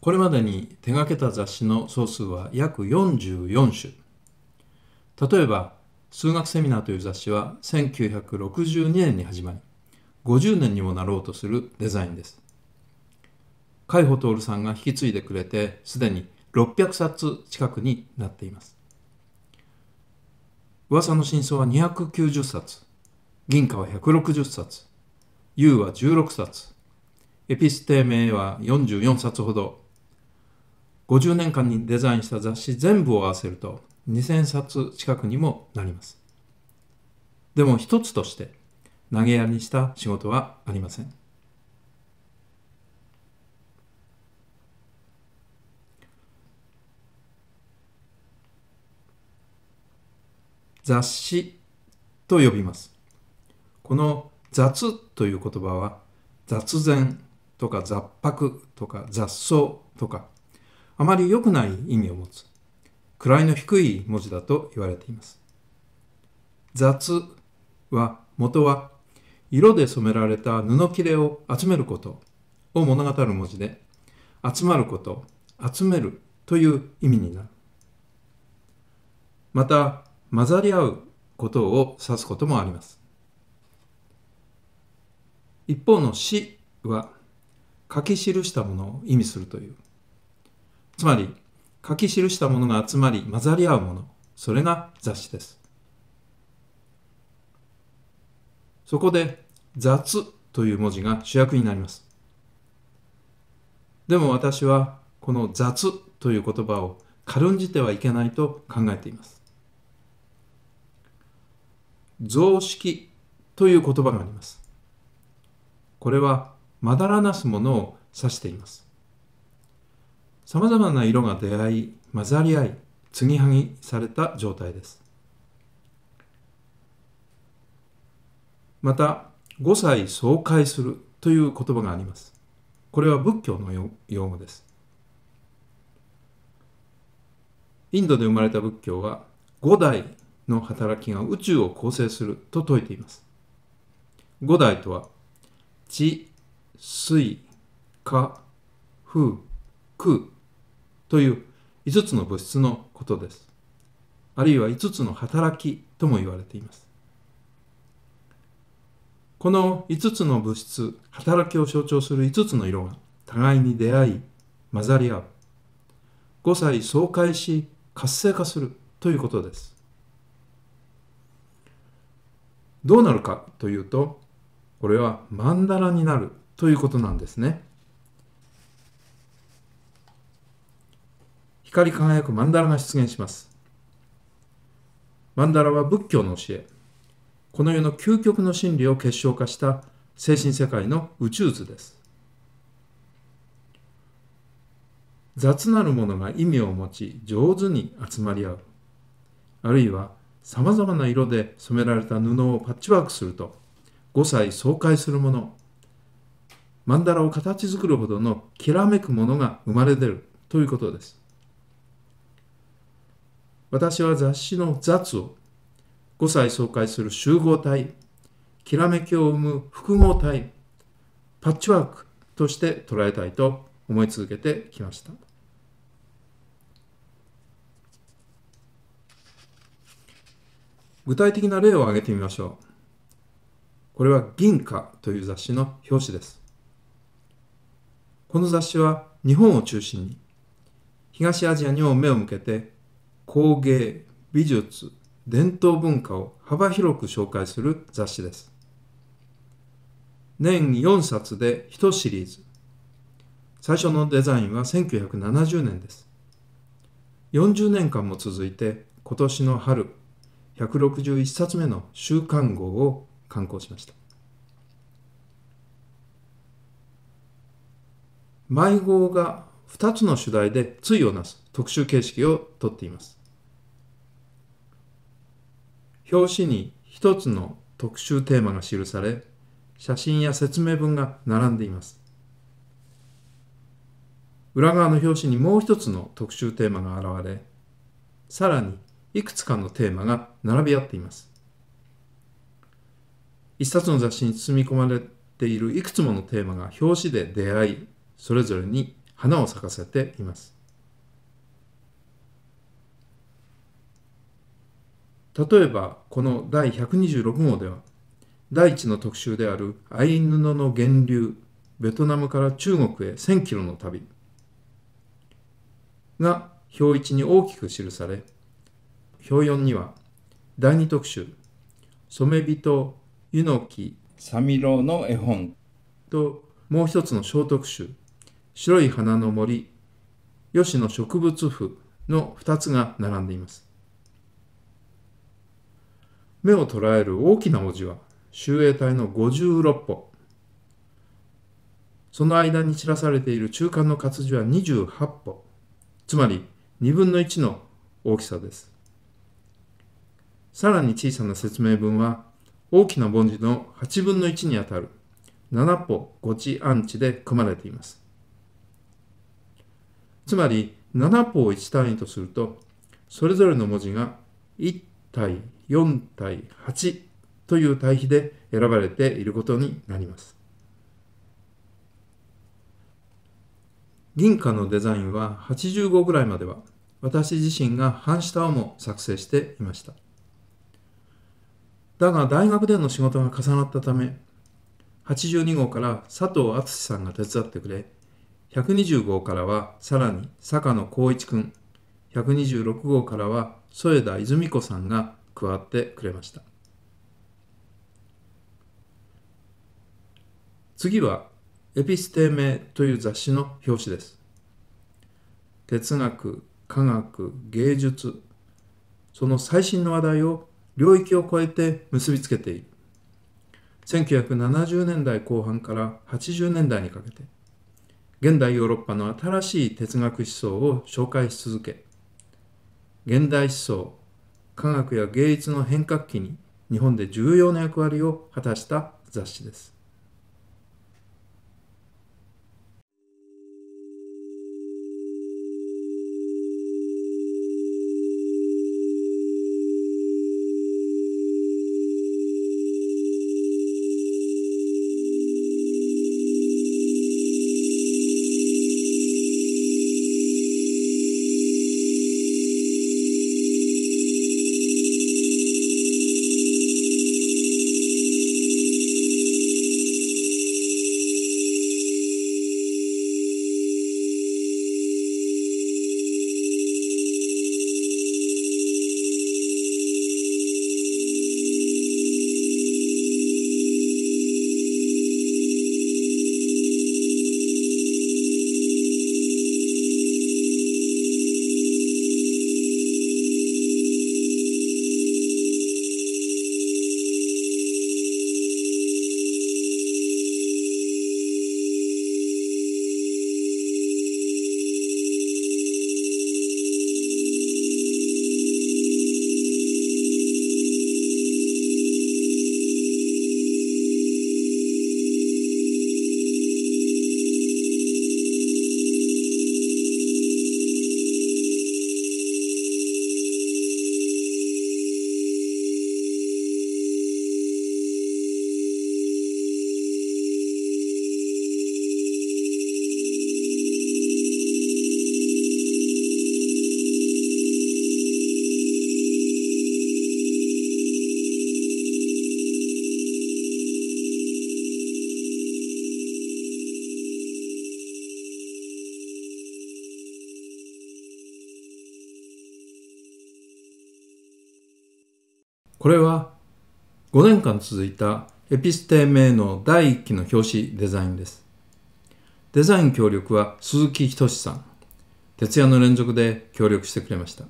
これまでに手がけた雑誌の総数は約44種。例えば、数学セミナーという雑誌は1962年に始まり、50年にもなろうとするデザインです。海保徹さんが引き継いでくれて、すでに600冊近くになっています。噂の真相は290冊、銀貨は160冊、U は16冊、エピステーメは44冊ほど50年間にデザインした雑誌全部を合わせると2000冊近くにもなります。でも一つとして投げやりにした仕事はありません。雑誌と呼びます。この雑という言葉は雑然とか雑白とか雑草とかあまり良くない意味を持つ、位の低い文字だと言われています。雑は元は色で染められた布切れを集めることを物語る文字で、集まること、集めるという意味になる。また、混ざり合うことを指すこともあります。一方の死は書き記したものを意味するというつまり書き記したものが集まり混ざり合うものそれが雑誌ですそこで「雑」という文字が主役になりますでも私はこの「雑」という言葉を軽んじてはいけないと考えています雑式という言葉がありますこれはまだらなすものを指していますさまざまな色が出会い、混ざり合い、継ぎはぎされた状態です。また、五歳総会するという言葉があります。これは仏教の用語です。インドで生まれた仏教は五代の働きが宇宙を構成すると説いています。五代とは、地、水、火、風、空という5つの物質のことです。あるいは5つの働きとも言われています。この5つの物質、働きを象徴する5つの色が互いに出会い、混ざり合う。5歳爽快し、活性化するということです。どうなるかというと、これは曼荼羅になるということなんですね。光り輝く曼荼羅が出現します。曼荼羅は仏教の教え、この世の究極の真理を結晶化した精神世界の宇宙図です。雑なるものが意味を持ち上手に集まり合う。あるいはさまざまな色で染められた布をパッチワークすると5歳爽快するもの曼荼羅を形作るほどのきらめくものが生まれ出るということです私は雑誌の雑を、5歳総会する集合体、きらめきを生む複合体、パッチワークとして捉えたいと思い続けてきました。具体的な例を挙げてみましょう。これは銀貨という雑誌の表紙です。この雑誌は日本を中心に東アジアにも目を向けて工芸、美術、伝統文化を幅広く紹介する雑誌です。年4冊で1シリーズ。最初のデザインは1970年です。40年間も続いて今年の春、161冊目の週刊号を刊行しました。迷子が2つの主題で対をなす特集形式をとっています。表紙に一つの特集テーマが記され、写真や説明文が並んでいます。裏側の表紙にもう一つの特集テーマが現れ、さらにいくつかのテーマが並び合っています。一冊の雑誌に包み込まれているいくつものテーマが表紙で出会い、それぞれに花を咲かせています。例えばこの第126号では第1の特集であるアイヌノの源流ベトナムから中国へ1000キロの旅が表1に大きく記され表4には第2特集染人湯の木サミロの絵本ともう一つの小特集白い花の森吉野植物譜の2つが並んでいます目を捉える大きな文字は集英体の56歩その間に散らされている中間の活字は28歩つまり2分の1の大きさですさらに小さな説明文は大きな文字の8分の1にあたる7歩5地アンチで組まれていますつまり7歩を1単位とするとそれぞれの文字が1体4対8という対比で選ばれていることになります。銀貨のデザインは85ぐらいまでは私自身が半下をも作成していました。だが大学での仕事が重なったため、82号から佐藤敦さんが手伝ってくれ、120号からはさらに坂野光一君、126号からは添田泉子さんが加わってくれました次は「エピステーメ」という雑誌の表紙です哲学科学芸術その最新の話題を領域を超えて結びつけている1970年代後半から80年代にかけて現代ヨーロッパの新しい哲学思想を紹介し続け現代思想科学や芸術の変革期に日本で重要な役割を果たした雑誌です。これは5年間続いたエピステーメの第1期の表紙デザインです。デザイン協力は鈴木仁さん、徹夜の連続で協力してくれました。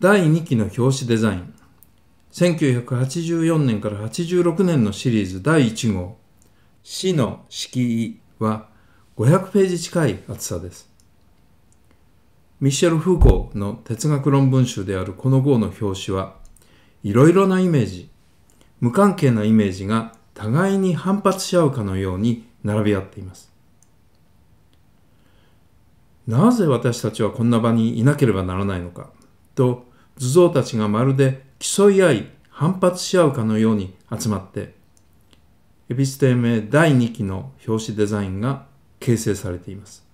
第2期の表紙デザイン、1984年から86年のシリーズ第1号、死の敷居は500ページ近い厚さです。ミシェル・フーコーの哲学論文集であるこの号の表紙はいろいろなイメージ、無関係なイメージが互いに反発し合うかのように並び合っています。なぜ私たちはこんな場にいなければならないのかと図像たちがまるで競い合い反発し合うかのように集まってエピステーメ第2期の表紙デザインが形成されています。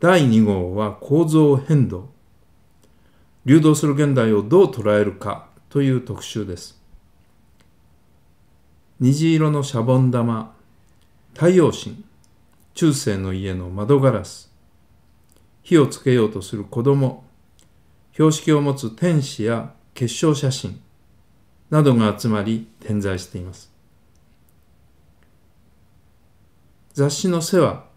第2号は構造変動。流動する現代をどう捉えるかという特集です。虹色のシャボン玉、太陽神、中世の家の窓ガラス、火をつけようとする子供、標識を持つ天使や結晶写真などが集まり点在しています。雑誌の背は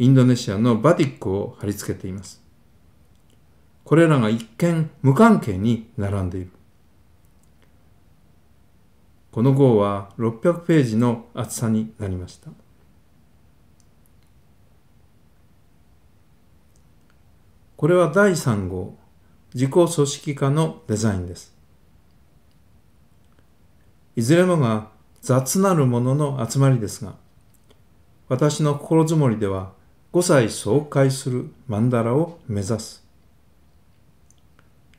インドネシアのバティックを貼り付けています。これらが一見無関係に並んでいる。この号は600ページの厚さになりました。これは第3号、自己組織化のデザインです。いずれもが雑なるものの集まりですが、私の心づもりでは5歳総会する曼荼羅を目指す。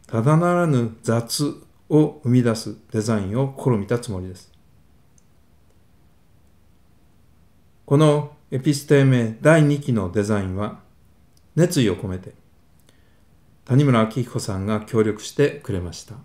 ただならぬ雑を生み出すデザインを試みたつもりです。このエピステーメ第2期のデザインは熱意を込めて谷村明彦さんが協力してくれました。